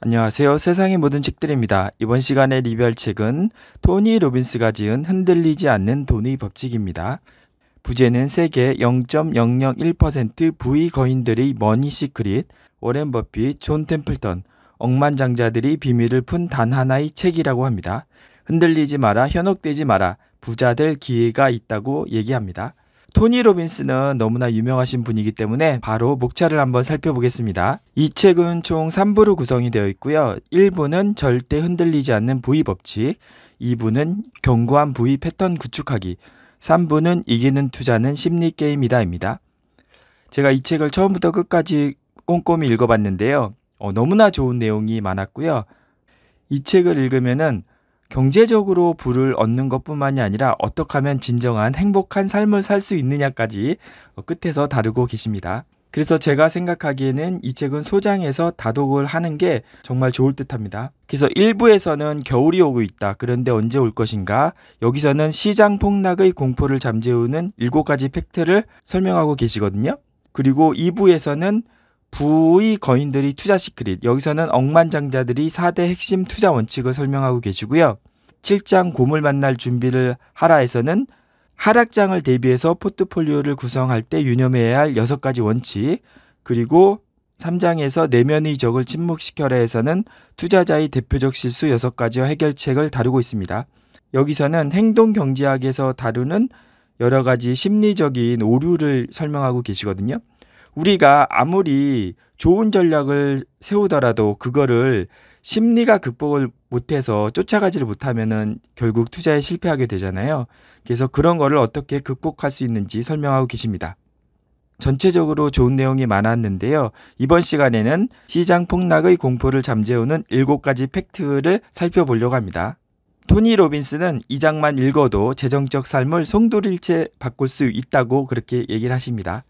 안녕하세요. 세상의 모든 책들입니다. 이번 시간에 리뷰할 책은 토니 로빈스가 지은 흔들리지 않는 돈의 법칙입니다. 부제는 세계 0.001% 부의 거인들의 머니 시크릿, 워렌 버핏, 존 템플턴, 억만장자들이 비밀을 푼 단 하나의 책이라고 합니다. 흔들리지 마라, 현혹되지 마라, 부자 될 기회가 있다고 얘기합니다. 토니 로빈스는 너무나 유명하신 분이기 때문에 바로 목차를 한번 살펴보겠습니다. 이 책은 총 3부로 구성이 되어 있고요. 1부는 절대 흔들리지 않는 부위 법칙, 2부는 견고한 부위 패턴 구축하기, 3부는 이기는 투자는 심리 게임이다입니다. 제가 이 책을 처음부터 끝까지 꼼꼼히 읽어봤는데요. 어, 너무나 좋은 내용이 많았고요. 이 책을 읽으면은 경제적으로 부를 얻는 것뿐만이 아니라 어떻게 하면 진정한 행복한 삶을 살 수 있느냐까지 끝에서 다루고 계십니다. 그래서 제가 생각하기에는 이 책은 소장에서 다독을 하는 게 정말 좋을 듯 합니다. 그래서 1부에서는 겨울이 오고 있다. 그런데 언제 올 것인가? 여기서는 시장 폭락의 공포를 잠재우는 7가지 팩트를 설명하고 계시거든요. 그리고 2부에서는 부의 거인들이 투자 시크릿 여기서는 억만장자들이 4대 핵심 투자 원칙을 설명하고 계시고요. 7장 곰을 만날 준비를 하라에서는 하락장을 대비해서 포트폴리오를 구성할 때 유념해야 할 6가지 원칙 그리고 3장에서 내면의 적을 침묵시켜라에서는 투자자의 대표적 실수 6가지와 해결책을 다루고 있습니다. 여기서는 행동 경제학에서 다루는 여러 가지 심리적인 오류를 설명하고 계시거든요. 우리가 아무리 좋은 전략을 세우더라도 그거를 심리가 극복을 못해서 쫓아가지를 못하면은 결국 투자에 실패하게 되잖아요. 그래서 그런 거를 어떻게 극복할 수 있는지 설명하고 계십니다. 전체적으로 좋은 내용이 많았는데요. 이번 시간에는 시장 폭락의 공포를 잠재우는 7가지 팩트를 살펴보려고 합니다. 토니 로빈스는 이 장만 읽어도 재정적 삶을 송두릴채 바꿀 수 있다고 그렇게 얘기를 하십니다.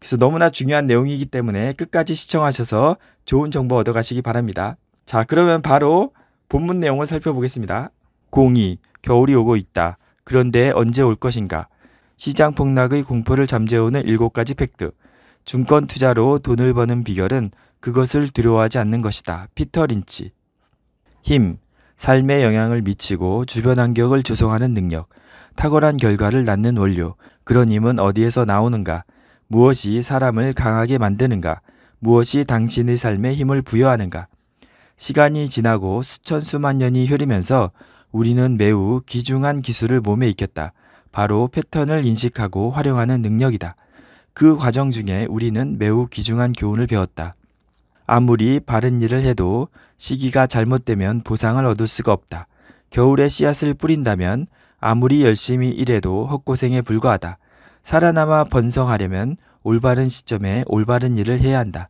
그래서 너무나 중요한 내용이기 때문에 끝까지 시청하셔서 좋은 정보 얻어가시기 바랍니다. 자, 그러면 바로 본문 내용을 살펴보겠습니다. 공이 겨울이 오고 있다. 그런데 언제 올 것인가? 시장 폭락의 공포를 잠재우는 7가지 팩트. 중권 투자로 돈을 버는 비결은 그것을 두려워하지 않는 것이다. 피터 린치. 힘. 삶에 영향을 미치고 주변 환경을 조성하는 능력. 탁월한 결과를 낳는 원료. 그런 힘은 어디에서 나오는가? 무엇이 사람을 강하게 만드는가? 무엇이 당신의 삶에 힘을 부여하는가? 시간이 지나고 수천 수만 년이 흐르면서 우리는 매우 귀중한 기술을 몸에 익혔다. 바로 패턴을 인식하고 활용하는 능력이다. 그 과정 중에 우리는 매우 귀중한 교훈을 배웠다. 아무리 바른 일을 해도 시기가 잘못되면 보상을 얻을 수가 없다. 겨울에 씨앗을 뿌린다면 아무리 열심히 일해도 헛고생에 불과하다. 살아남아 번성하려면 올바른 시점에 올바른 일을 해야 한다.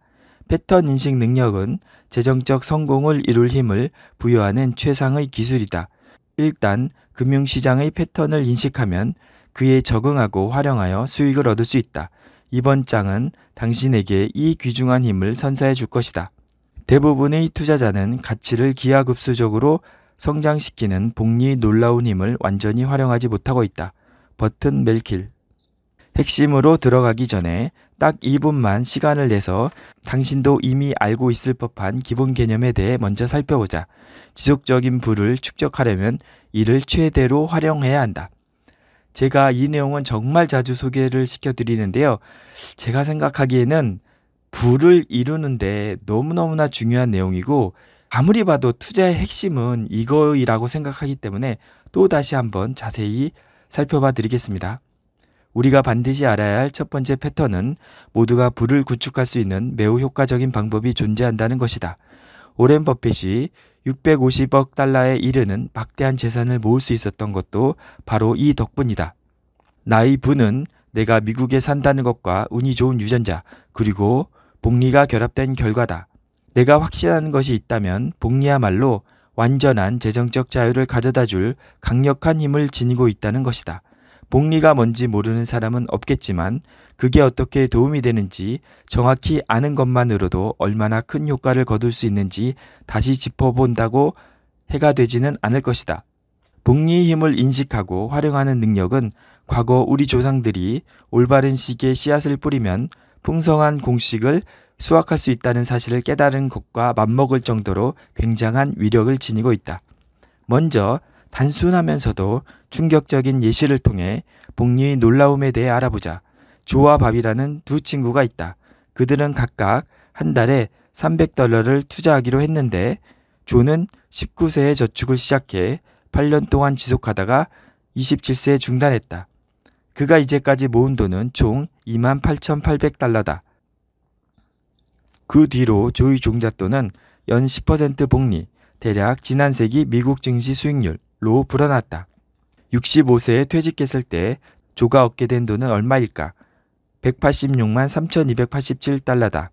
패턴 인식 능력은 재정적 성공을 이룰 힘을 부여하는 최상의 기술이다. 일단 금융시장의 패턴을 인식하면 그에 적응하고 활용하여 수익을 얻을 수 있다. 이번 장은 당신에게 이 귀중한 힘을 선사해 줄 것이다. 대부분의 투자자는 가치를 기하급수적으로 성장시키는 복리 놀라운 힘을 완전히 활용하지 못하고 있다. 버튼 멜킬 핵심으로 들어가기 전에 딱 2분만 시간을 내서 당신도 이미 알고 있을 법한 기본 개념에 대해 먼저 살펴보자. 지속적인 부를 축적하려면 이를 최대로 활용해야 한다. 제가 이 내용은 정말 자주 소개를 시켜드리는데요. 제가 생각하기에는 부를 이루는데 너무너무나 중요한 내용이고 아무리 봐도 투자의 핵심은 이거이라고 생각하기 때문에 또 다시 한번 자세히 살펴봐 드리겠습니다. 우리가 반드시 알아야 할 첫 번째 패턴은 모두가 부를 구축할 수 있는 매우 효과적인 방법이 존재한다는 것이다. 오랜 버핏이 650억 달러에 이르는 막대한 재산을 모을 수 있었던 것도 바로 이 덕분이다. 나의 부는 내가 미국에 산다는 것과 운이 좋은 유전자, 그리고 복리가 결합된 결과다. 내가 확신하는 것이 있다면 복리야말로 완전한 재정적 자유를 가져다 줄 강력한 힘을 지니고 있다는 것이다. 복리가 뭔지 모르는 사람은 없겠지만 그게 어떻게 도움이 되는지 정확히 아는 것만으로도 얼마나 큰 효과를 거둘 수 있는지 다시 짚어본다고 해가 되지는 않을 것이다. 복리의 힘을 인식하고 활용하는 능력은 과거 우리 조상들이 올바른 시기에 씨앗을 뿌리면 풍성한 공식을 수확할 수 있다는 사실을 깨달은 것과 맞먹을 정도로 굉장한 위력을 지니고 있다. 먼저 단순하면서도 충격적인 예시를 통해 복리의 놀라움에 대해 알아보자. 조와 밥이라는 두 친구가 있다. 그들은 각각 한 달에 300달러를 투자하기로 했는데 조는 19세에 저축을 시작해 8년 동안 지속하다가 27세에 중단했다. 그가 이제까지 모은 돈은 총 28,800달러다. 그 뒤로 조의 종잣돈은 연 10% 복리, 대략 지난 세기 미국 증시 수익률로 불어났다. 65세에 퇴직했을 때 조가 얻게 된 돈은 얼마일까? 186만 3287달러다.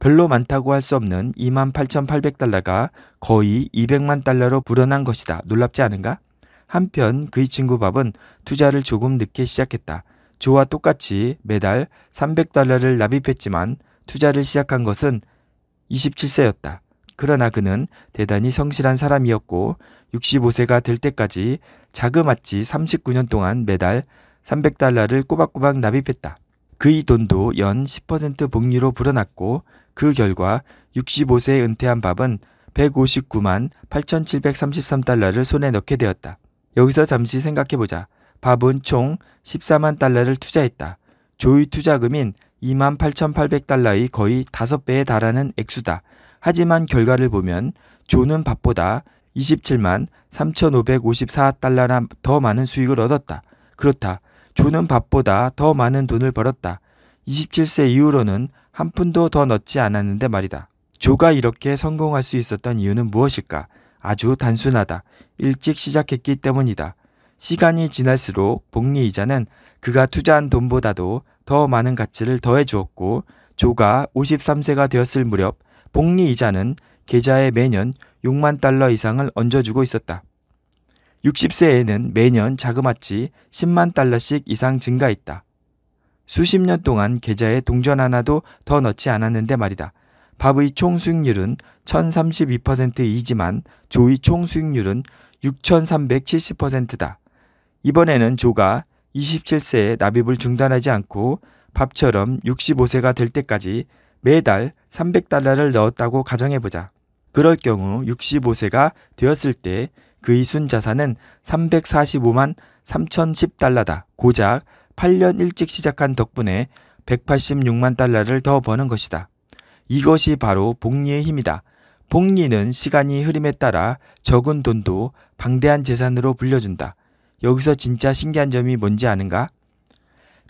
별로 많다고 할 수 없는 28,800달러가 거의 200만 달러로 불어난 것이다. 놀랍지 않은가? 한편 그의 친구 밥은 투자를 조금 늦게 시작했다. 조와 똑같이 매달 300달러를 납입했지만 투자를 시작한 것은 27세였다. 그러나 그는 대단히 성실한 사람이었고 65세가 될 때까지 자그마치 39년 동안 매달 300달러를 꼬박꼬박 납입했다. 그이 돈도 연 10% 복리로 불어났고 그 결과 65세에 은퇴한 밥은 159만 8,733달러를 손에 넣게 되었다. 여기서 잠시 생각해보자. 밥은 총 14만 달러를 투자했다. 조의 투자금인 2만 8,800달러의 거의 5배에 달하는 액수다. 하지만 결과를 보면 조는 밥보다 27만 3,554달러나 더 많은 수익을 얻었다. 그렇다. 조는 밥보다 더 많은 돈을 벌었다. 27세 이후로는 한 푼도 더 넣지 않았는데 말이다. 조가 이렇게 성공할 수 있었던 이유는 무엇일까? 아주 단순하다. 일찍 시작했기 때문이다. 시간이 지날수록 복리 이자는 그가 투자한 돈보다도 더 많은 가치를 더해 주었고 조가 53세가 되었을 무렵 복리 이자는 계좌에 매년 6만 달러 이상을 얹어주고 있었다. 60세에는 매년 자그마치 10만 달러씩 이상 증가했다. 수십 년 동안 계좌에 동전 하나도 더 넣지 않았는데 말이다. 밥의 총 수익률은 1032%이지만 조의 총 수익률은 6370%다. 이번에는 조가 27세에 납입을 중단하지 않고 밥처럼 65세가 될 때까지 매달 300달러를 넣었다고 가정해보자. 그럴 경우 65세가 되었을 때 그의 순자산은 345만 3,010달러다. 고작 8년 일찍 시작한 덕분에 186만 달러를 더 버는 것이다. 이것이 바로 복리의 힘이다. 복리는 시간이 흐름에 따라 적은 돈도 방대한 재산으로 불려준다. 여기서 진짜 신기한 점이 뭔지 아는가?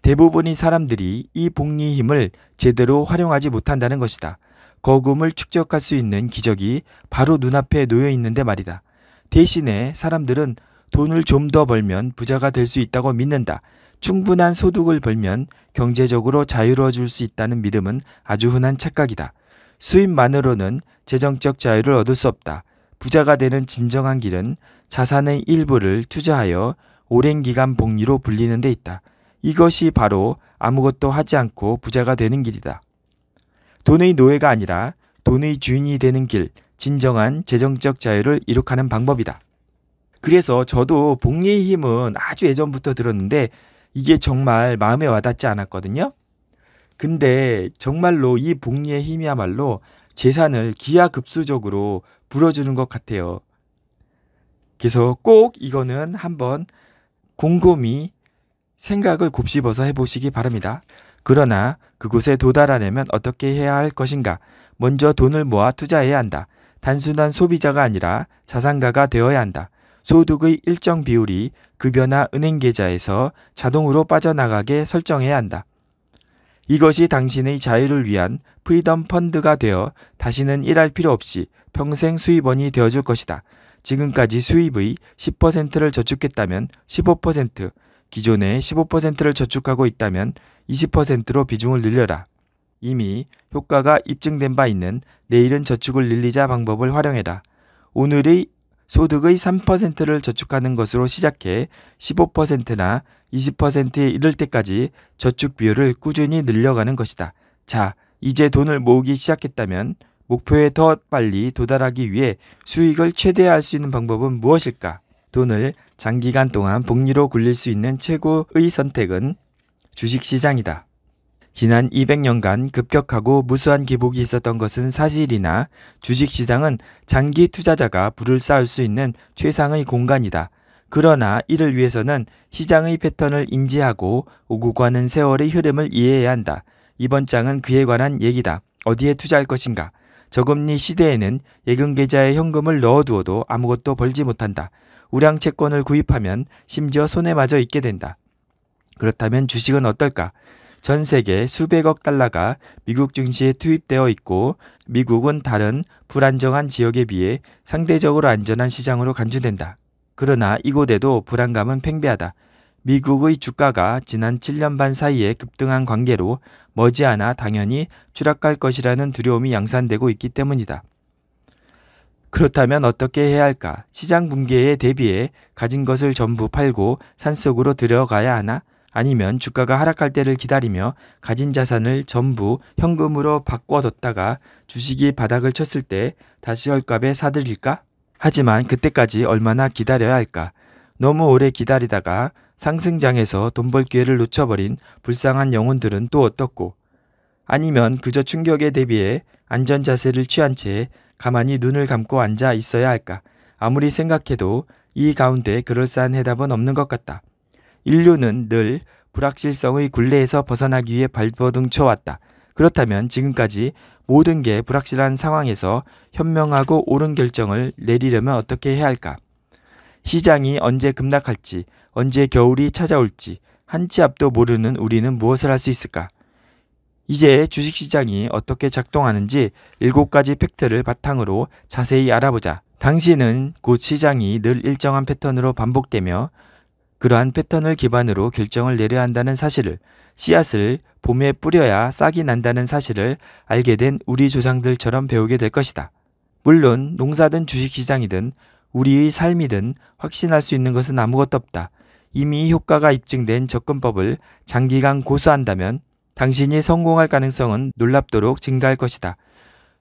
대부분의 사람들이 이 복리의 힘을 제대로 활용하지 못한다는 것이다. 거금을 축적할 수 있는 기적이 바로 눈앞에 놓여 있는데 말이다. 대신에 사람들은 돈을 좀 더 벌면 부자가 될 수 있다고 믿는다. 충분한 소득을 벌면 경제적으로 자유로워질 수 있다는 믿음은 아주 흔한 착각이다. 수입만으로는 재정적 자유를 얻을 수 없다. 부자가 되는 진정한 길은 자산의 일부를 투자하여 오랜 기간 복리로 불리는 데 있다. 이것이 바로 아무것도 하지 않고 부자가 되는 길이다. 돈의 노예가 아니라 돈의 주인이 되는 길, 진정한 재정적 자유를 이룩하는 방법이다. 그래서 저도 복리의 힘은 아주 예전부터 들었는데 이게 정말 마음에 와닿지 않았거든요. 근데 정말로 이 복리의 힘이야말로 재산을 기하급수적으로 불어주는 것 같아요. 그래서 꼭 이거는 한번 곰곰이 생각을 곱씹어서 해보시기 바랍니다. 그러나 그곳에 도달하려면 어떻게 해야 할 것인가? 먼저 돈을 모아 투자해야 한다. 단순한 소비자가 아니라 자산가가 되어야 한다. 소득의 일정 비율이 급여나 은행 계좌에서 자동으로 빠져나가게 설정해야 한다. 이것이 당신의 자유를 위한 프리덤 펀드가 되어 다시는 일할 필요 없이 평생 수입원이 되어줄 것이다. 지금까지 수입의 10%를 저축했다면 15%, 기존의 15%를 저축하고 있다면 20%로 비중을 늘려라. 이미 효과가 입증된 바 있는 내일은 저축을 늘리자 방법을 활용해라. 오늘의 소득의 3%를 저축하는 것으로 시작해 15%나 20%에 이를 때까지 저축 비율을 꾸준히 늘려가는 것이다. 자, 이제 돈을 모으기 시작했다면 목표에 더 빨리 도달하기 위해 수익을 최대화할 수 있는 방법은 무엇일까? 돈을 장기간 동안 복리로 굴릴 수 있는 최고의 선택은 주식시장이다. 지난 200년간 급격하고 무수한 기복이 있었던 것은 사실이나 주식시장은 장기 투자자가 부를 쌓을 수 있는 최상의 공간이다. 그러나 이를 위해서는 시장의 패턴을 인지하고 오고 가는 세월의 흐름을 이해해야 한다. 이번 장은 그에 관한 얘기다. 어디에 투자할 것인가? 저금리 시대에는 예금 계좌에 현금을 넣어두어도 아무것도 벌지 못한다. 우량 채권을 구입하면 심지어 손해마저 있게 된다. 그렇다면 주식은 어떨까? 전 세계 수백억 달러가 미국 증시에 투입되어 있고 미국은 다른 불안정한 지역에 비해 상대적으로 안전한 시장으로 간주된다. 그러나 이곳에도 불안감은 팽배하다. 미국의 주가가 지난 7년 반 사이에 급등한 관계로 머지않아 당연히 추락할 것이라는 두려움이 양산되고 있기 때문이다. 그렇다면 어떻게 해야 할까? 시장 붕괴에 대비해 가진 것을 전부 팔고 산속으로 들어가야 하나? 아니면 주가가 하락할 때를 기다리며 가진 자산을 전부 현금으로 바꿔뒀다가 주식이 바닥을 쳤을 때 다시 헐값에 사들일까? 하지만 그때까지 얼마나 기다려야 할까? 너무 오래 기다리다가 상승장에서 돈 벌 기회를 놓쳐버린 불쌍한 영혼들은 또 어떻고 아니면 그저 충격에 대비해 안전 자세를 취한 채 가만히 눈을 감고 앉아 있어야 할까? 아무리 생각해도 이 가운데 그럴싸한 해답은 없는 것 같다. 인류는 늘 불확실성의 굴레에서 벗어나기 위해 발버둥쳐 왔다. 그렇다면 지금까지 모든 게 불확실한 상황에서 현명하고 옳은 결정을 내리려면 어떻게 해야 할까? 시장이 언제 급락할지, 언제 겨울이 찾아올지 한치 앞도 모르는 우리는 무엇을 할 수 있을까? 이제 주식시장이 어떻게 작동하는지 7가지 팩트를 바탕으로 자세히 알아보자. 당신은 곧 시장이 늘 일정한 패턴으로 반복되며 그러한 패턴을 기반으로 결정을 내려야 한다는 사실을 씨앗을 봄에 뿌려야 싹이 난다는 사실을 알게 된 우리 조상들처럼 배우게 될 것이다. 물론 농사든 주식시장이든 우리의 삶이든 확신할 수 있는 것은 아무것도 없다. 이미 효과가 입증된 접근법을 장기간 고수한다면 당신이 성공할 가능성은 놀랍도록 증가할 것이다.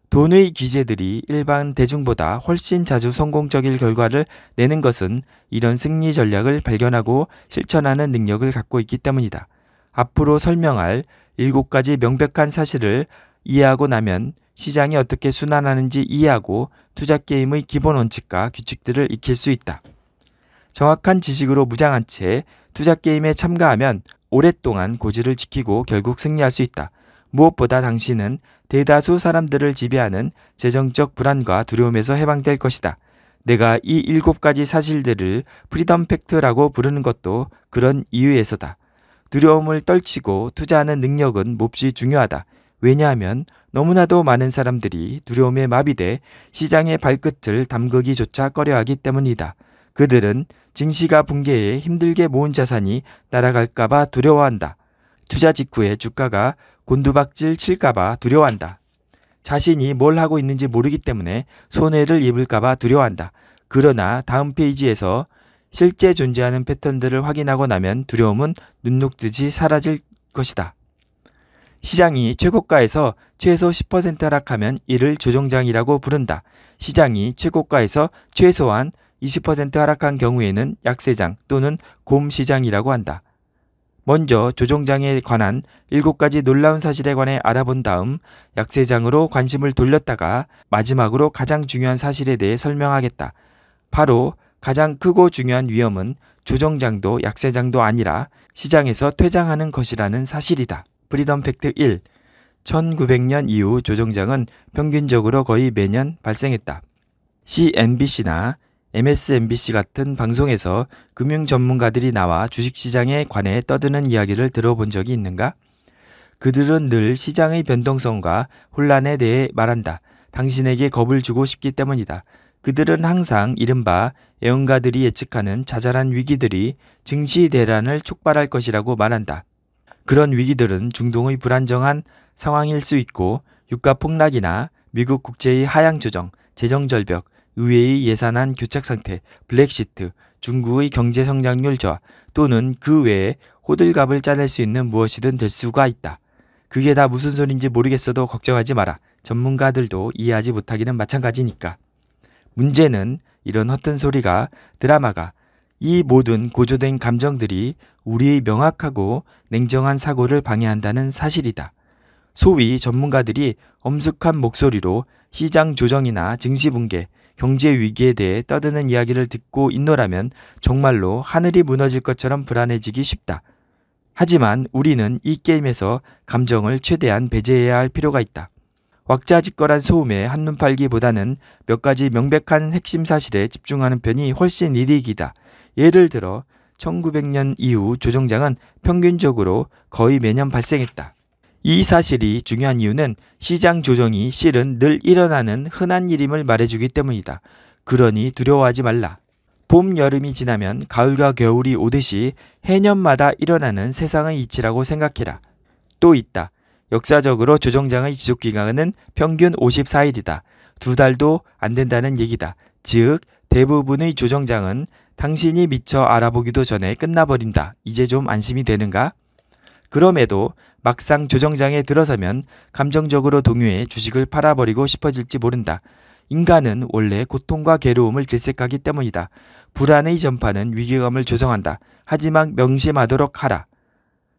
돈의 기재들이 일반 대중보다 훨씬 자주 성공적인 결과를 내는 것은 이런 승리 전략을 발견하고 실천하는 능력을 갖고 있기 때문이다. 앞으로 설명할 일곱 가지 명백한 사실을 이해하고 나면 시장이 어떻게 순환하는지 이해하고 투자 게임의 기본 원칙과 규칙들을 익힐 수 있다. 정확한 지식으로 무장한 채 투자 게임에 참가하면 오랫동안 고지를 지키고 결국 승리할 수 있다. 무엇보다 당신은 대다수 사람들을 지배하는 재정적 불안과 두려움에서 해방될 것이다. 내가 이 일곱 가지 사실들을 프리덤 팩트라고 부르는 것도 그런 이유에서다. 두려움을 떨치고 투자하는 능력은 몹시 중요하다. 왜냐하면 너무나도 많은 사람들이 두려움에 마비돼 시장의 발끝을 담그기조차 꺼려하기 때문이다. 그들은 증시가 붕괴해 힘들게 모은 자산이 날아갈까봐 두려워한다. 투자 직후에 주가가 곤두박질 칠까봐 두려워한다. 자신이 뭘 하고 있는지 모르기 때문에 손해를 입을까봐 두려워한다. 그러나 다음 페이지에서 실제 존재하는 패턴들을 확인하고 나면 두려움은 눈녹듯이 사라질 것이다. 시장이 최고가에서 최소 10% 하락하면 이를 조정장이라고 부른다. 시장이 최고가에서 최소한 20% 하락한 경우에는 약세장 또는 곰시장이라고 한다. 먼저 조종장에 관한 7가지 놀라운 사실에 관해 알아본 다음 약세장으로 관심을 돌렸다가 마지막으로 가장 중요한 사실에 대해 설명하겠다. 바로 가장 크고 중요한 위험은 조종장도 약세장도 아니라 시장에서 퇴장하는 것이라는 사실이다. 프리덤 팩트 1. 1900년 이후 조종장은 평균적으로 거의 매년 발생했다. CNBC나 MSNBC 같은 방송에서 금융 전문가들이 나와 주식시장에 관해 떠드는 이야기를 들어본 적이 있는가? 그들은 늘 시장의 변동성과 혼란에 대해 말한다. 당신에게 겁을 주고 싶기 때문이다. 그들은 항상 이른바 애언가들이 예측하는 자잘한 위기들이 증시 대란을 촉발할 것이라고 말한다. 그런 위기들은 중동의 불안정한 상황일 수 있고 유가 폭락이나 미국 국제의 하향 조정, 재정 절벽, 의회의 예산안 교착 상태, 블랙시트, 중국의 경제 성장률 저하 또는 그 외에 호들갑을 짜낼 수 있는 무엇이든 될 수가 있다. 그게 다 무슨 소린지 모르겠어도 걱정하지 마라. 전문가들도 이해하지 못하기는 마찬가지니까. 문제는 이런 헛된 소리가 드라마가 이 모든 고조된 감정들이 우리의 명확하고 냉정한 사고를 방해한다는 사실이다. 소위 전문가들이 엄숙한 목소리로 시장 조정이나 증시 붕괴, 경제 위기에 대해 떠드는 이야기를 듣고 있노라면 정말로 하늘이 무너질 것처럼 불안해지기 쉽다. 하지만 우리는 이 게임에서 감정을 최대한 배제해야 할 필요가 있다. 왁자지껄한 소음에 한눈팔기보다는 몇 가지 명백한 핵심 사실에 집중하는 편이 훨씬 이득이다. 예를 들어 1900년 이후 조정장은 평균적으로 거의 매년 발생했다. 이 사실이 중요한 이유는 시장 조정이 실은 늘 일어나는 흔한 일임을 말해주기 때문이다. 그러니 두려워하지 말라. 봄, 여름이 지나면 가을과 겨울이 오듯이 해년마다 일어나는 세상의 이치라고 생각해라. 또 있다. 역사적으로 조정장의 지속기간은 평균 54일이다. 두 달도 안 된다는 얘기다. 즉, 대부분의 조정장은 당신이 미처 알아보기도 전에 끝나버린다. 이제 좀 안심이 되는가? 그럼에도 막상 조정장에 들어서면 감정적으로 동요해 주식을 팔아버리고 싶어질지 모른다. 인간은 원래 고통과 괴로움을 질색하기 때문이다. 불안의 전파는 위기감을 조성한다. 하지만 명심하도록 하라.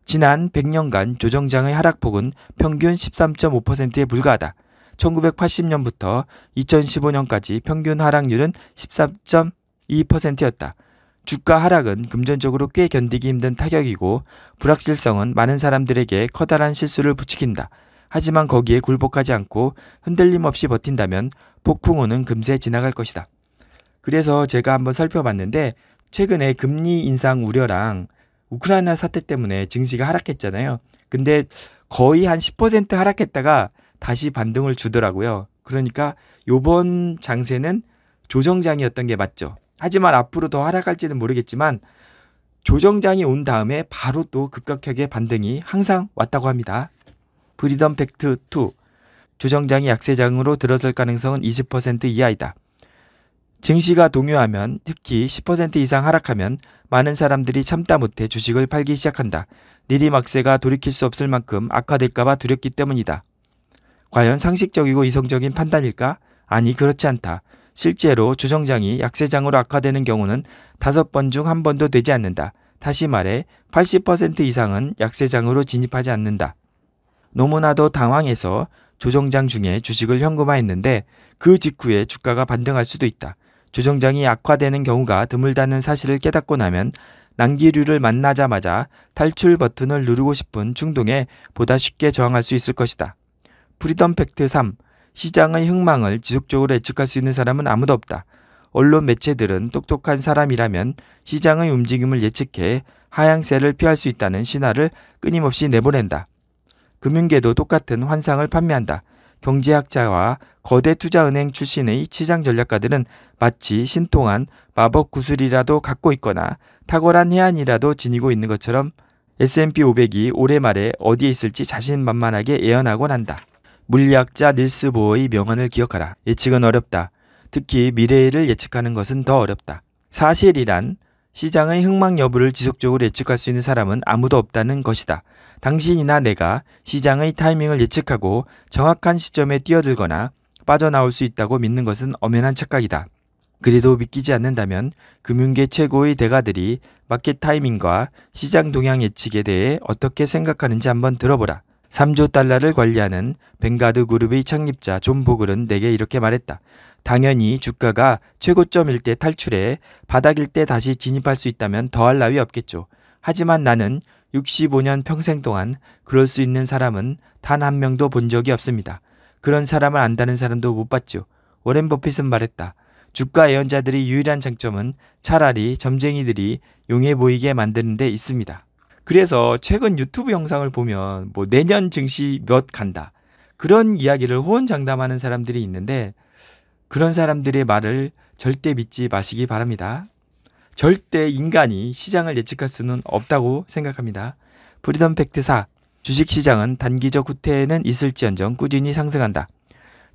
지난 100년간 조정장의 하락폭은 평균 13.5%에 불과하다. 1980년부터 2015년까지 평균 하락률은 1 3 2였다 주가 하락은 금전적으로 꽤 견디기 힘든 타격이고 불확실성은 많은 사람들에게 커다란 실수를 부추긴다. 하지만 거기에 굴복하지 않고 흔들림 없이 버틴다면 폭풍우는 금세 지나갈 것이다. 그래서 제가 한번 살펴봤는데 최근에 금리 인상 우려랑 우크라이나 사태 때문에 증시가 하락했잖아요. 근데 거의 한 10% 하락했다가 다시 반등을 주더라고요. 그러니까 요번 장세는 조정장이었던 게 맞죠. 하지만 앞으로 더 하락할지는 모르겠지만 조정장이 온 다음에 바로 또 급격하게 반등이 항상 왔다고 합니다. 브리덤 팩트 2. 조정장이 약세장으로 들어설 가능성은 20% 이하이다. 증시가 동요하면 특히 10% 이상 하락하면 많은 사람들이 참다 못해 주식을 팔기 시작한다. 니리막세가 돌이킬 수 없을 만큼 악화될까봐 두렵기 때문이다. 과연 상식적이고 이성적인 판단일까? 아니 그렇지 않다. 실제로 주성장이 약세장으로 악화되는 경우는 다섯 번 중 한 번도 되지 않는다. 다시 말해 80% 이상은 약세장으로 진입하지 않는다. 너무나도 당황해서 조정장 중에 주식을 현금화했는데 그 직후에 주가가 반등할 수도 있다. 조정장이 악화되는 경우가 드물다는 사실을 깨닫고 나면 난기류를 만나자마자 탈출 버튼을 누르고 싶은 충동에 보다 쉽게 저항할 수 있을 것이다. 프리덤 팩트 3. 시장의 흥망을 지속적으로 예측할 수 있는 사람은 아무도 없다. 언론 매체들은 똑똑한 사람이라면 시장의 움직임을 예측해 하향세를 피할 수 있다는 신화를 끊임없이 내보낸다. 금융계도 똑같은 환상을 판매한다. 경제학자와 거대 투자은행 출신의 시장 전략가들은 마치 신통한 마법 구슬이라도 갖고 있거나 탁월한 해안이라도 지니고 있는 것처럼 S&P 500이 올해 말에 어디에 있을지 자신만만하게 예언하곤 한다. 물리학자 닐스 보어의 명언을 기억하라. 예측은 어렵다. 특히 미래를 예측하는 것은 더 어렵다. 사실이란 시장의 흥망 여부를 지속적으로 예측할 수 있는 사람은 아무도 없다는 것이다. 당신이나 내가 시장의 타이밍을 예측하고 정확한 시점에 뛰어들거나 빠져나올 수 있다고 믿는 것은 엄연한 착각이다. 그래도 믿기지 않는다면 금융계 최고의 대가들이 마켓 타이밍과 시장 동향 예측에 대해 어떻게 생각하는지 한번 들어보라. 3조 달러를 관리하는 벵가드 그룹의 창립자 존 보글은 내게 이렇게 말했다. 당연히 주가가 최고점일 때 탈출해 바닥일 때 다시 진입할 수 있다면 더할 나위 없겠죠. 하지만 나는 65년 평생 동안 그럴 수 있는 사람은 단 한 명도 본 적이 없습니다. 그런 사람을 안다는 사람도 못 봤죠. 워렌 버핏은 말했다. 주가 예언자들의 유일한 장점은 차라리 점쟁이들이 용해 보이게 만드는 데 있습니다. 그래서 최근 유튜브 영상을 보면 뭐 내년 증시 몇 간다. 그런 이야기를 호언장담하는 사람들이 있는데 그런 사람들의 말을 절대 믿지 마시기 바랍니다. 절대 인간이 시장을 예측할 수는 없다고 생각합니다. 프리덤 팩트 4. 주식시장은 단기적 후퇴는 있을지언정 꾸준히 상승한다.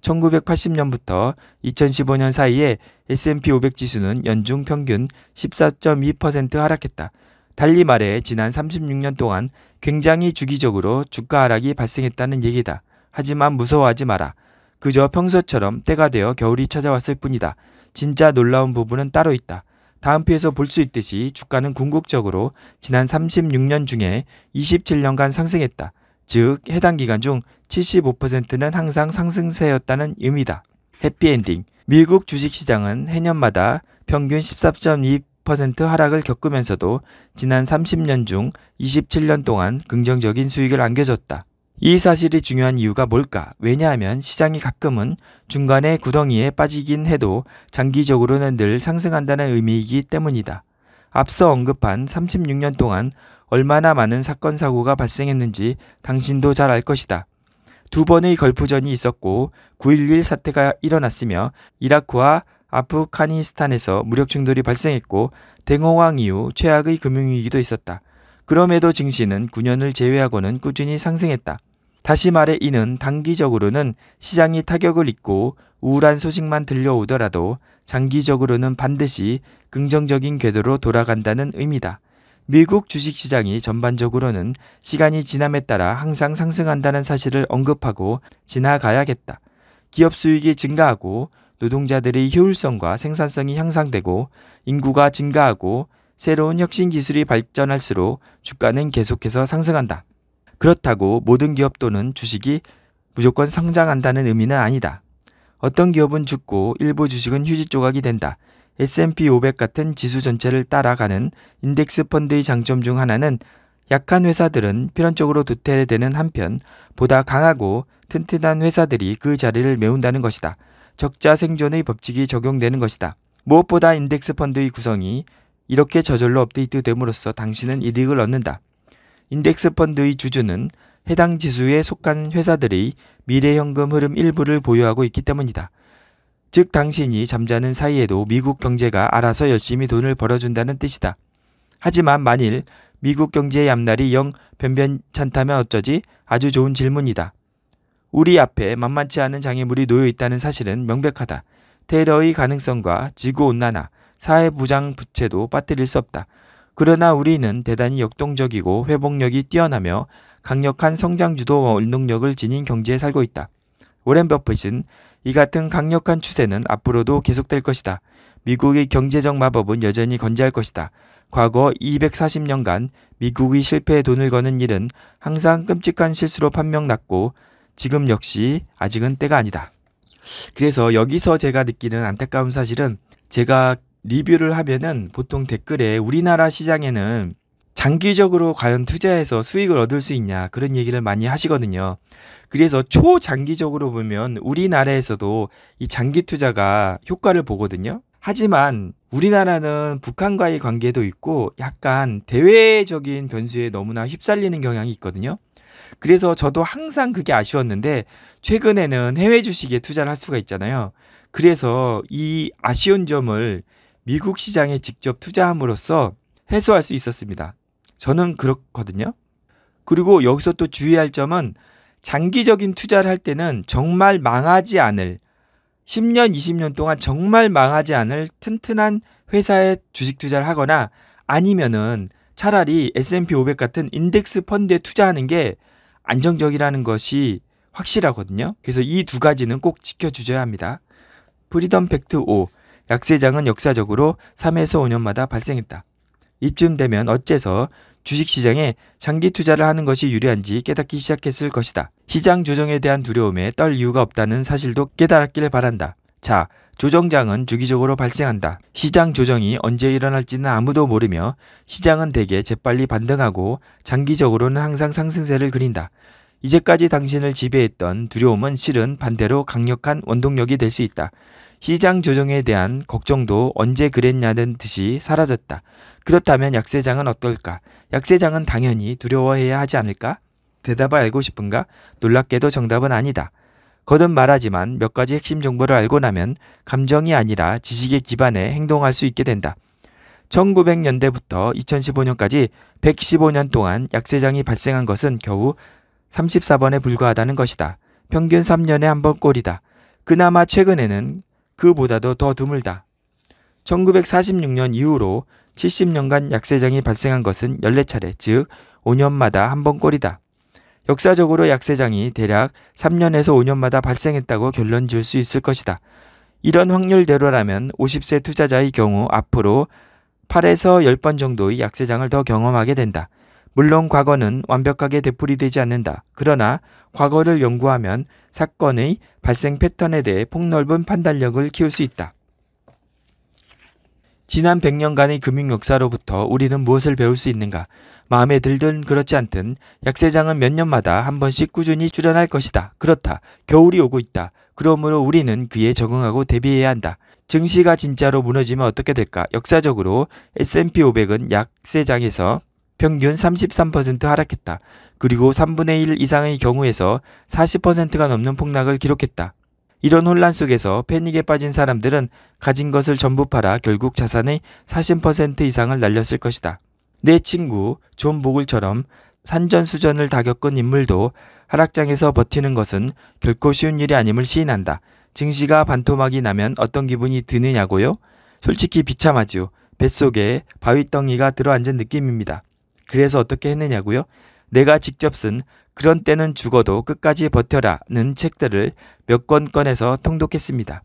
1980년부터 2015년 사이에 S&P 500 지수는 연중 평균 14.2% 하락했다. 달리 말해 지난 36년 동안 굉장히 주기적으로 주가 하락이 발생했다는 얘기다. 하지만 무서워하지 마라. 그저 평소처럼 때가 되어 겨울이 찾아왔을 뿐이다. 진짜 놀라운 부분은 따로 있다. 다음 표에서 볼 수 있듯이 주가는 궁극적으로 지난 36년 중에 27년간 상승했다. 즉 해당 기간 중 75%는 항상 상승세였다는 의미다. 해피엔딩. 미국 주식시장은 해년마다 평균 14.2 10% 하락을 겪으면서도 지난 30년 중 27년 동안 긍정적인 수익을 안겨줬다. 이 사실이 중요한 이유가 뭘까? 왜냐하면 시장이 가끔은 중간에 구덩이에 빠지긴 해도 장기적으로는 늘 상승한다는 의미이기 때문이다. 앞서 언급한 36년 동안 얼마나 많은 사건 사고가 발생했는지 당신도 잘 알 것이다. 두 번의 걸프전이 있었고 9.11 사태가 일어났으며 이라크와 아프가니스탄에서 무력 충돌이 발생했고 댕호황 이후 최악의 금융위기도 있었다. 그럼에도 증시는 9년을 제외하고는 꾸준히 상승했다. 다시 말해 이는 단기적으로는 시장이 타격을 입고 우울한 소식만 들려오더라도 장기적으로는 반드시 긍정적인 궤도로 돌아간다는 의미다. 미국 주식시장이 전반적으로는 시간이 지남에 따라 항상 상승한다는 사실을 언급하고 지나가야겠다. 기업 수익이 증가하고 노동자들의 효율성과 생산성이 향상되고 인구가 증가하고 새로운 혁신 기술이 발전할수록 주가는 계속해서 상승한다. 그렇다고 모든 기업 또는 주식이 무조건 성장한다는 의미는 아니다. 어떤 기업은 죽고 일부 주식은 휴지 조각이 된다. S&P 500 같은 지수 전체를 따라가는 인덱스 펀드의 장점 중 하나는 약한 회사들은 필연적으로 도태되는 한편 보다 강하고 튼튼한 회사들이 그 자리를 메운다는 것이다. 적자 생존의 법칙이 적용되는 것이다. 무엇보다 인덱스 펀드의 구성이 이렇게 저절로 업데이트됨으로써 당신은 이득을 얻는다. 인덱스 펀드의 주주는 해당 지수에 속한 회사들의 미래 현금 흐름 일부를 보유하고 있기 때문이다. 즉 당신이 잠자는 사이에도 미국 경제가 알아서 열심히 돈을 벌어준다는 뜻이다. 하지만 만일 미국 경제의 앞날이 영 변변찮다면 어쩌지? 아주 좋은 질문이다. 우리 앞에 만만치 않은 장애물이 놓여 있다는 사실은 명백하다. 테러의 가능성과 지구온난화, 사회부장 부채도 빠뜨릴 수 없다. 그러나 우리는 대단히 역동적이고 회복력이 뛰어나며 강력한 성장주도 원동력을 지닌 경제에 살고 있다. 오랜 버핏은 이 같은 강력한 추세는 앞으로도 계속될 것이다. 미국의 경제적 마법은 여전히 건재할 것이다. 과거 240년간 미국이 실패해 돈을 거는 일은 항상 끔찍한 실수로 판명났고 지금 역시 아직은 때가 아니다. 그래서 여기서 제가 느끼는 안타까운 사실은 제가 리뷰를 하면은 보통 댓글에 우리나라 시장에는 장기적으로 과연 투자해서 수익을 얻을 수 있냐 그런 얘기를 많이 하시거든요. 그래서 초장기적으로 보면 우리나라에서도 이 장기 투자가 효과를 보거든요. 하지만 우리나라는 북한과의 관계도 있고 약간 대외적인 변수에 너무나 휩쓸리는 경향이 있거든요. 그래서 저도 항상 그게 아쉬웠는데 최근에는 해외 주식에 투자를 할 수가 있잖아요. 그래서 이 아쉬운 점을 미국 시장에 직접 투자함으로써 해소할 수 있었습니다. 저는 그렇거든요. 그리고 여기서 또 주의할 점은 장기적인 투자를 할 때는 정말 망하지 않을 10년, 20년 동안 정말 망하지 않을 튼튼한 회사에 주식 투자를 하거나 아니면은 차라리 S&P 500 같은 인덱스 펀드에 투자하는 게 안정적이라는 것이 확실하거든요. 그래서 이 두 가지는 꼭 지켜주셔야 합니다. 프리덤 팩트 5. 약세장은 역사적으로 3에서 5년마다 발생했다. 이쯤 되면 어째서 주식시장에 장기 투자를 하는 것이 유리한지 깨닫기 시작했을 것이다. 시장 조정에 대한 두려움에 떨 이유가 없다는 사실도 깨달았길 바란다. 자, 조정장은 주기적으로 발생한다. 시장 조정이 언제 일어날지는 아무도 모르며 시장은 대개 재빨리 반등하고 장기적으로는 항상 상승세를 그린다. 이제까지 당신을 지배했던 두려움은 실은 반대로 강력한 원동력이 될 수 있다. 시장 조정에 대한 걱정도 언제 그랬냐는 듯이 사라졌다. 그렇다면 약세장은 어떨까? 약세장은 당연히 두려워해야 하지 않을까? 대답을 알고 싶은가? 놀랍게도 정답은 아니다. 거듭 말하지만 몇 가지 핵심 정보를 알고 나면 감정이 아니라 지식에 기반해 행동할 수 있게 된다. 1900년대부터 2015년까지 115년 동안 약세장이 발생한 것은 겨우 34번에 불과하다는 것이다. 평균 3년에 한 번 꼴이다. 그나마 최근에는 그보다도 더 드물다. 1946년 이후로 70년간 약세장이 발생한 것은 14차례, 즉 5년마다 한 번 꼴이다. 역사적으로 약세장이 대략 3년에서 5년마다 발생했다고 결론 지을 수 있을 것이다. 이런 확률대로라면 50세 투자자의 경우 앞으로 8에서 10번 정도의 약세장을 더 경험하게 된다. 물론 과거는 완벽하게 되풀이되지 않는다. 그러나 과거를 연구하면 사건의 발생 패턴에 대해 폭넓은 판단력을 키울 수 있다. 지난 100년간의 금융 역사로부터 우리는 무엇을 배울 수 있는가? 마음에 들든 그렇지 않든 약세장은 몇 년마다 한 번씩 꾸준히 출현할 것이다. 그렇다. 겨울이 오고 있다. 그러므로 우리는 그에 적응하고 대비해야 한다. 증시가 진짜로 무너지면 어떻게 될까? 역사적으로 S&P 500은 약세장에서 평균 33% 하락했다. 그리고 3분의 1 이상의 경우에서 40%가 넘는 폭락을 기록했다. 이런 혼란 속에서 패닉에 빠진 사람들은 가진 것을 전부 팔아 결국 자산의 40% 이상을 날렸을 것이다. 내 친구 존 보글처럼 산전수전을 다 겪은 인물도 하락장에서 버티는 것은 결코 쉬운 일이 아님을 시인한다. 증시가 반토막이 나면 어떤 기분이 드느냐고요? 솔직히 비참하지요. 뱃속에 바위덩이가 들어앉은 느낌입니다. 그래서 어떻게 했느냐고요? 내가 직접 쓴 그런 때는 죽어도 끝까지 버텨라는 책들을 몇 권 꺼내서 통독했습니다.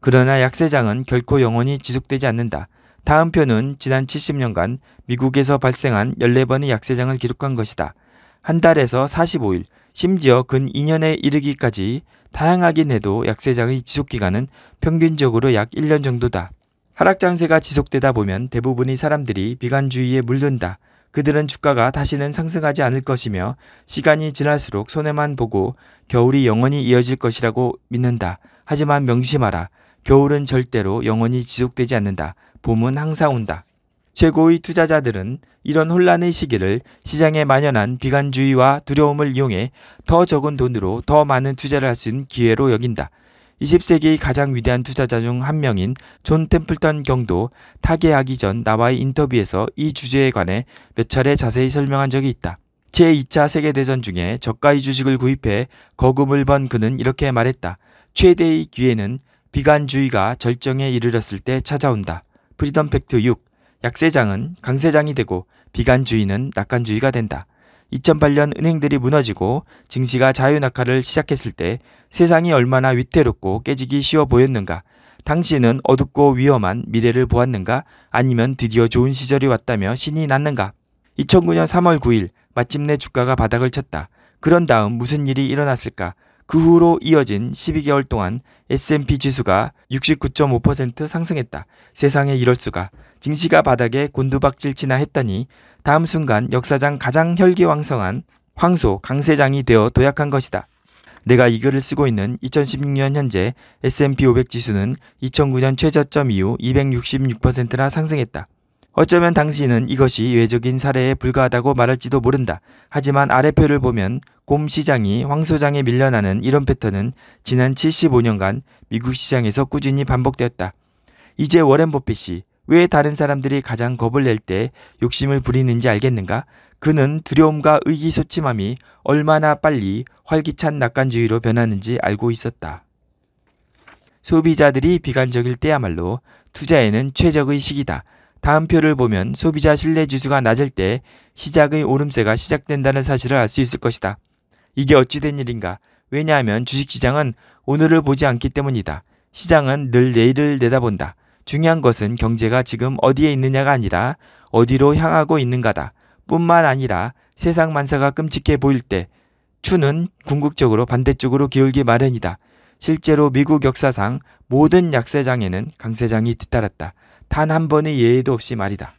그러나 약세장은 결코 영원히 지속되지 않는다. 다음 편은 지난 70년간 미국에서 발생한 14번의 약세장을 기록한 것이다. 한 달에서 45일, 심지어 근 2년에 이르기까지 다양하긴 해도 약세장의 지속기간은 평균적으로 약 1년 정도다. 하락장세가 지속되다 보면 대부분의 사람들이 비관주의에 물든다. 그들은 주가가 다시는 상승하지 않을 것이며 시간이 지날수록 손해만 보고 겨울이 영원히 이어질 것이라고 믿는다. 하지만 명심하라. 겨울은 절대로 영원히 지속되지 않는다. 봄은 항상 온다. 최고의 투자자들은 이런 혼란의 시기를 시장에 만연한 비관주의와 두려움을 이용해 더 적은 돈으로 더 많은 투자를 할 수 있는 기회로 여긴다. 20세기 가장 위대한 투자자 중 한 명인 존 템플턴 경도 타계하기 전 나와의 인터뷰에서 이 주제에 관해 몇 차례 자세히 설명한 적이 있다. 제2차 세계대전 중에 저가의 주식을 구입해 거금을 번 그는 이렇게 말했다. 최대의 기회는 비관주의가 절정에 이르렀을 때 찾아온다. 프리덤 팩트 6. 약세장은 강세장이 되고 비관주의는 낙관주의가 된다. 2008년 은행들이 무너지고 증시가 자유낙하를 시작했을 때 세상이 얼마나 위태롭고 깨지기 쉬워 보였는가? 당신은 어둡고 위험한 미래를 보았는가? 아니면 드디어 좋은 시절이 왔다며 신이 났는가? 2009년 3월 9일 마침내 주가가 바닥을 쳤다. 그런 다음 무슨 일이 일어났을까? 그 후로 이어진 12개월 동안 S&P 지수가 69.5% 상승했다. 세상에 이럴 수가. 증시가 바닥에 곤두박질 치나 했더니 다음 순간 역사상 가장 혈기왕성한 황소 강세장이 되어 도약한 것이다. 내가 이 글을 쓰고 있는 2016년 현재 S&P 500 지수는 2009년 최저점 이후 266%나 상승했다. 어쩌면 당신은 이것이 외적인 사례에 불과하다고 말할지도 모른다. 하지만 아래표를 보면 곰 시장이 황 소장에 밀려나는 이런 패턴은 지난 75년간 미국 시장에서 꾸준히 반복되었다. 이제 워렌 버핏이 왜 다른 사람들이 가장 겁을 낼 때 욕심을 부리는지 알겠는가? 그는 두려움과 의기소침함이 얼마나 빨리 활기찬 낙관주의로 변하는지 알고 있었다. 소비자들이 비관적일 때야말로 투자에는 최적의 시기다. 다음 표를 보면 소비자 신뢰 지수가 낮을 때 시작의 오름세가 시작된다는 사실을 알 수 있을 것이다. 이게 어찌된 일인가? 왜냐하면 주식시장은 오늘을 보지 않기 때문이다. 시장은 늘 내일을 내다본다. 중요한 것은 경제가 지금 어디에 있느냐가 아니라 어디로 향하고 있는가다. 뿐만 아니라 세상 만사가 끔찍해 보일 때 추는 궁극적으로 반대쪽으로 기울기 마련이다. 실제로 미국 역사상 모든 약세장에는 강세장이 뒤따랐다. 단 한 번의 예의도 없이 말이다.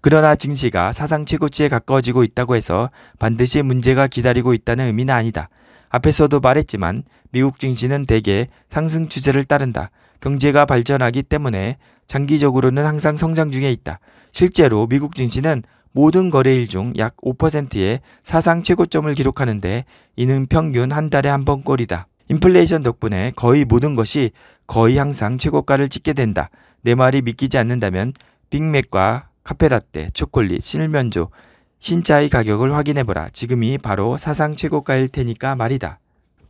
그러나 증시가 사상 최고치에 가까워지고 있다고 해서 반드시 문제가 기다리고 있다는 의미는 아니다. 앞에서도 말했지만 미국 증시는 대개 상승 추세를 따른다. 경제가 발전하기 때문에 장기적으로는 항상 성장 중에 있다. 실제로 미국 증시는 모든 거래일 중 약 5%의 사상 최고점을 기록하는데 이는 평균 한 달에 한 번꼴이다. 인플레이션 덕분에 거의 모든 것이 거의 항상 최고가를 찍게 된다. 내 말이 믿기지 않는다면 빅맥과 카페라떼, 초콜릿, 실면조, 신차의 가격을 확인해보라. 지금이 바로 사상 최고가일 테니까 말이다.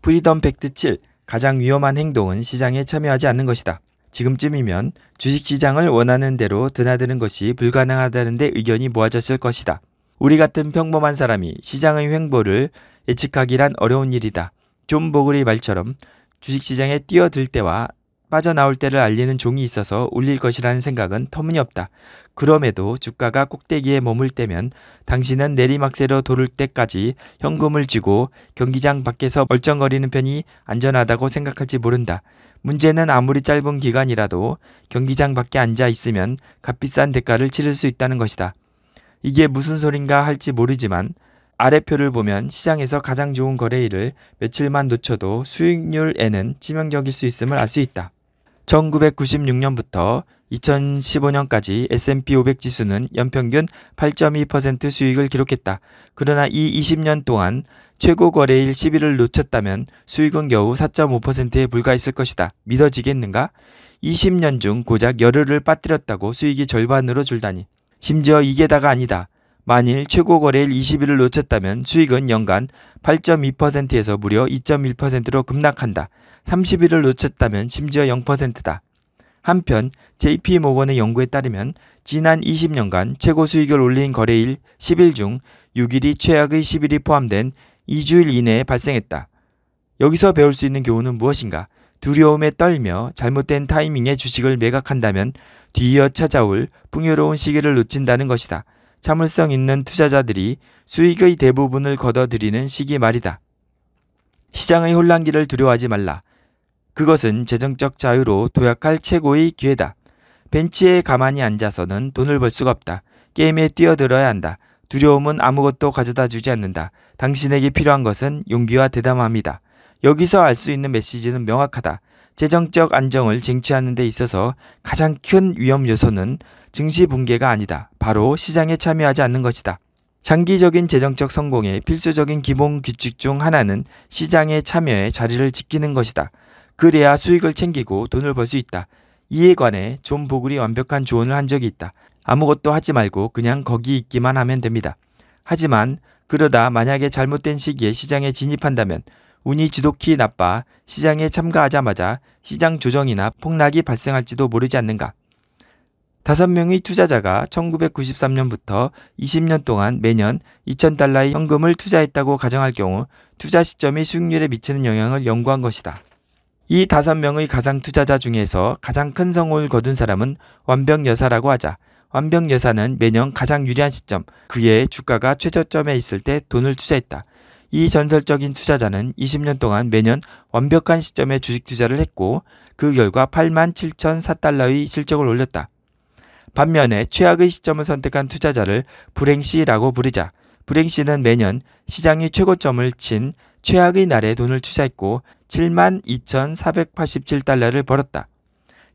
프리덤 팩트 7. 가장 위험한 행동은 시장에 참여하지 않는 것이다. 지금쯤이면 주식시장을 원하는 대로 드나드는 것이 불가능하다는 데 의견이 모아졌을 것이다. 우리 같은 평범한 사람이 시장의 횡보를 예측하기란 어려운 일이다. 존 보글의 말처럼 주식시장에 뛰어들 때와 빠져나올 때를 알리는 종이 있어서 울릴 것이라는 생각은 터무니없다. 그럼에도 주가가 꼭대기에 머물 때면 당신은 내리막세로 돌을 때까지 현금을 쥐고 경기장 밖에서 멀쩡거리는 편이 안전하다고 생각할지 모른다. 문제는 아무리 짧은 기간이라도 경기장 밖에 앉아 있으면 값비싼 대가를 치를 수 있다는 것이다. 이게 무슨 소린가 할지 모르지만 아래표를 보면 시장에서 가장 좋은 거래일을 며칠만 놓쳐도 수익률에는 치명적일 수 있음을 알 수 있다. 1996년부터 2015년까지 S&P 500 지수는 연평균 8.2% 수익을 기록했다. 그러나 이 20년 동안 최고 거래일 10일을 놓쳤다면 수익은 겨우 4.5%에 불과했을 것이다. 믿어지겠는가? 20년 중 고작 열흘을 빠뜨렸다고 수익이 절반으로 줄다니. 심지어 이게다가 아니다. 만일 최고 거래일 20일을 놓쳤다면 수익은 연간 8.2%에서 무려 2.1%로 급락한다. 30일을 놓쳤다면 심지어 0%다. 한편 JP 모건의 연구에 따르면 지난 20년간 최고 수익을 올린 거래일 10일 중 6일이 최악의 10일이 포함된 2주일 이내에 발생했다. 여기서 배울 수 있는 교훈은 무엇인가? 두려움에 떨며 잘못된 타이밍에 주식을 매각한다면 뒤이어 찾아올 풍요로운 시기를 놓친다는 것이다. 참을성 있는 투자자들이 수익의 대부분을 거둬들이는 시기 말이다. 시장의 혼란기를 두려워하지 말라. 그것은 재정적 자유로 도약할 최고의 기회다. 벤치에 가만히 앉아서는 돈을 벌 수가 없다. 게임에 뛰어들어야 한다. 두려움은 아무것도 가져다 주지 않는다. 당신에게 필요한 것은 용기와 대담함이다. 여기서 알 수 있는 메시지는 명확하다. 재정적 안정을 쟁취하는 데 있어서 가장 큰 위험 요소는 증시 붕괴가 아니다. 바로 시장에 참여하지 않는 것이다. 장기적인 재정적 성공의 필수적인 기본 규칙 중 하나는 시장의 참여에 자리를 지키는 것이다. 그래야 수익을 챙기고 돈을 벌 수 있다. 이에 관해 존 보글이 완벽한 조언을 한 적이 있다. 아무것도 하지 말고 그냥 거기 있기만 하면 됩니다. 하지만 그러다 만약에 잘못된 시기에 시장에 진입한다면 운이 지독히 나빠 시장에 참가하자마자 시장 조정이나 폭락이 발생할지도 모르지 않는가. 다섯 명의 투자자가 1993년부터 20년 동안 매년 2,000달러의 현금을 투자했다고 가정할 경우 투자 시점이 수익률에 미치는 영향을 연구한 것이다. 이 다섯 명의 가상 투자자 중에서 가장 큰 성공을 거둔 사람은 완벽 여사라고 하자 완벽 여사는 매년 가장 유리한 시점, 그의 주가가 최저점에 있을 때 돈을 투자했다. 이 전설적인 투자자는 20년 동안 매년 완벽한 시점에 주식 투자를 했고 그 결과 8만 7천 4달러의 실적을 올렸다. 반면에 최악의 시점을 선택한 투자자를 불행시라고 부르자 불행시는 매년 시장이 최고점을 친 최악의 날에 돈을 투자했고 7만 2,487달러를 벌었다.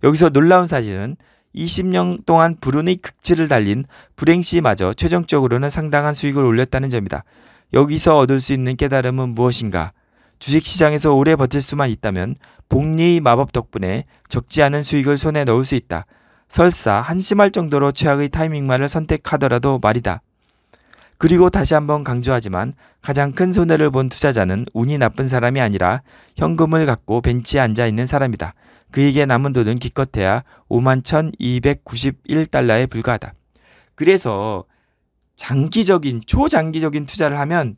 여기서 놀라운 사실은 20년 동안 불운의 극치를 달린 불행시마저 최종적으로는 상당한 수익을 올렸다는 점이다. 여기서 얻을 수 있는 깨달음은 무엇인가? 주식시장에서 오래 버틸 수만 있다면 복리의 마법 덕분에 적지 않은 수익을 손에 넣을 수 있다. 설사 한심할 정도로 최악의 타이밍만을 선택하더라도 말이다. 그리고 다시 한번 강조하지만 가장 큰 손해를 본 투자자는 운이 나쁜 사람이 아니라 현금을 갖고 벤치에 앉아 있는 사람이다. 그에게 남은 돈은 기껏해야 51,291달러에 불과하다. 그래서 장기적인 초장기적인 투자를 하면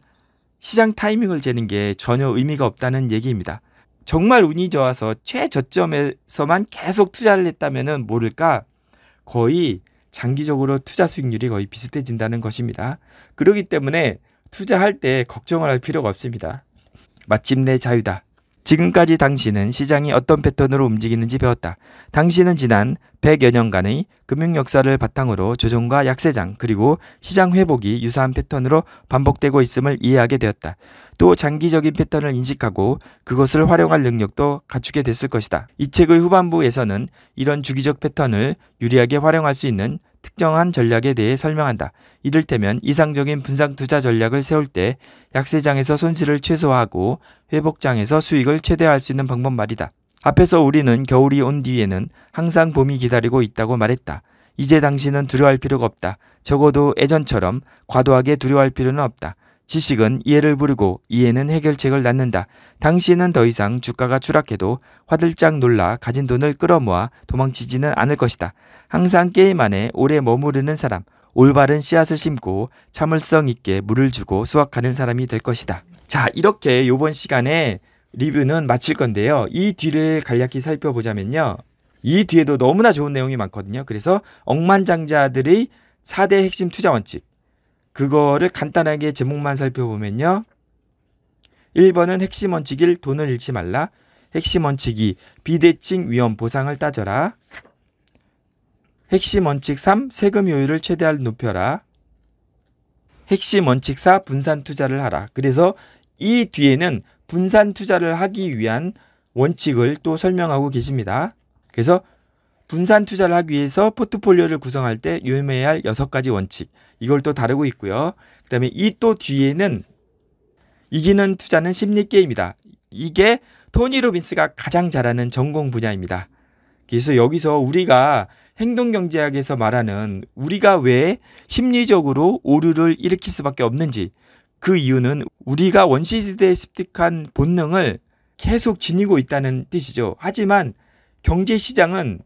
시장 타이밍을 재는 게 전혀 의미가 없다는 얘기입니다. 정말 운이 좋아서 최저점에서만 계속 투자를 했다면 모를까 거의 장기적으로 투자 수익률이 거의 비슷해진다는 것입니다. 그러기 때문에 투자할 때 걱정을 할 필요가 없습니다. 마침내 자유다. 지금까지 당신은 시장이 어떤 패턴으로 움직이는지 배웠다. 당신은 지난 100여 년간의 금융 역사를 바탕으로 조정과 약세장 그리고 시장 회복이 유사한 패턴으로 반복되고 있음을 이해하게 되었다. 또 장기적인 패턴을 인식하고 그것을 활용할 능력도 갖추게 됐을 것이다. 이 책의 후반부에서는 이런 주기적 패턴을 유리하게 활용할 수 있는 특정한 전략에 대해 설명한다. 이를테면 이상적인 분산 투자 전략을 세울 때 약세장에서 손실을 최소화하고 회복장에서 수익을 최대화할 수 있는 방법 말이다. 앞에서 우리는 겨울이 온 뒤에는 항상 봄이 기다리고 있다고 말했다. 이제 당신은 두려워할 필요가 없다. 적어도 예전처럼 과도하게 두려워할 필요는 없다. 지식은 이해를 부르고 이해는 해결책을 낳는다. 당시에는더 이상 주가가 추락해도 화들짝 놀라 가진 돈을 끌어모아 도망치지는 않을 것이다. 항상 게임 안에 오래 머무르는 사람, 올바른 씨앗을 심고 참을성 있게 물을 주고 수확하는 사람이 될 것이다. 자, 이렇게 요번 시간에 리뷰는 마칠 건데요. 이 뒤를 간략히 살펴보자면요. 이 뒤에도 너무나 좋은 내용이 많거든요. 그래서 억만장자들의 4대 핵심 투자 원칙, 그거를 간단하게 제목만 살펴보면요. 1번은 핵심 원칙 1. 돈을 잃지 말라. 핵심 원칙 2. 비대칭 위험 보상을 따져라. 핵심 원칙 3. 세금 효율을 최대한 높여라. 핵심 원칙 4. 분산 투자를 하라. 그래서 이 뒤에는 분산 투자를 하기 위한 원칙을 또 설명하고 계십니다. 그래서 분산 투자를 하기 위해서 포트폴리오를 구성할 때 유념해야 할 여섯 가지 원칙. 이걸 또 다루고 있고요. 그다음에 이 또 뒤에는 이기는 투자는 심리 게임이다. 이게 토니 로빈스가 가장 잘하는 전공 분야입니다. 그래서 여기서 우리가 행동 경제학에서 말하는 우리가 왜 심리적으로 오류를 일으킬 수밖에 없는지 그 이유는 우리가 원시 시대에 습득한 본능을 계속 지니고 있다는 뜻이죠. 하지만 경제 시장은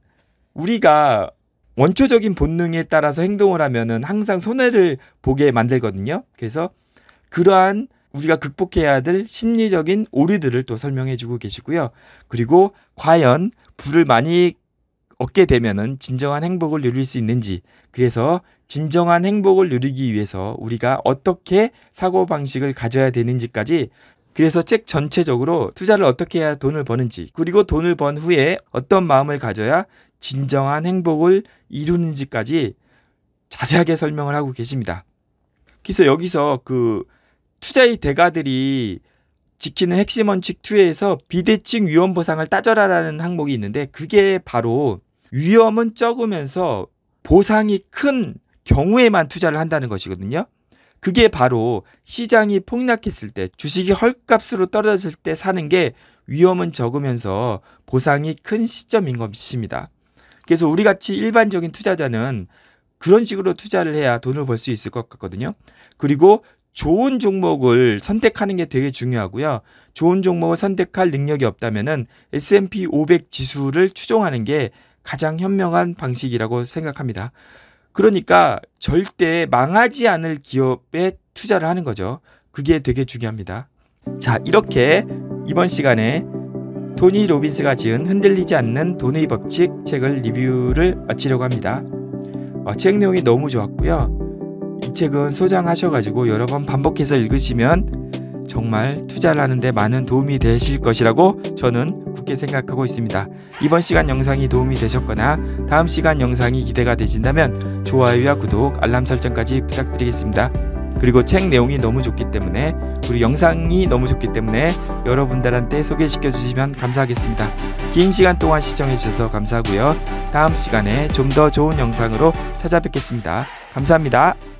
우리가 원초적인 본능에 따라서 행동을 하면은 항상 손해를 보게 만들거든요. 그래서 그러한 우리가 극복해야 될 심리적인 오류들을 또 설명해 주고 계시고요. 그리고 과연 부를 많이 얻게 되면은 진정한 행복을 누릴 수 있는지 그래서 진정한 행복을 누리기 위해서 우리가 어떻게 사고 방식을 가져야 되는지까지 그래서 책 전체적으로 투자를 어떻게 해야 돈을 버는지 그리고 돈을 번 후에 어떤 마음을 가져야 진정한 행복을 이루는지까지 자세하게 설명을 하고 계십니다. 그래서 여기서 그 투자의 대가들이 지키는 핵심 원칙 2에서 비대칭 위험 보상을 따져라라는 항목이 있는데 그게 바로 위험은 적으면서 보상이 큰 경우에만 투자를 한다는 것이거든요. 그게 바로 시장이 폭락했을 때 주식이 헐값으로 떨어졌을 때 사는 게 위험은 적으면서 보상이 큰 시점인 것입니다. 그래서 우리 같이 일반적인 투자자는 그런 식으로 투자를 해야 돈을 벌 수 있을 것 같거든요. 그리고 좋은 종목을 선택하는 게 되게 중요하고요. 좋은 종목을 선택할 능력이 없다면 S&P 500 지수를 추종하는 게 가장 현명한 방식이라고 생각합니다. 그러니까 절대 망하지 않을 기업에 투자를 하는 거죠. 그게 되게 중요합니다. 자, 이렇게 이번 시간에 토니 로빈스가 지은 흔들리지 않는 돈의 법칙 책을 리뷰를 마치려고 합니다. 어, 책 내용이 너무 좋았고요. 이 책은 소장하셔가지고 여러 번 반복해서 읽으시면 정말 투자를 하는데 많은 도움이 되실 것이라고 저는 굳게 생각하고 있습니다. 이번 시간 영상이 도움이 되셨거나 다음 시간 영상이 기대가 되신다면 좋아요와 구독, 알람 설정까지 부탁드리겠습니다. 그리고 책 내용이 너무 좋기 때문에 우리 영상이 너무 좋기 때문에 여러분들한테 소개시켜 주시면 감사하겠습니다. 긴 시간 동안 시청해 주셔서 감사하고요. 다음 시간에 좀 더 좋은 영상으로 찾아뵙겠습니다. 감사합니다.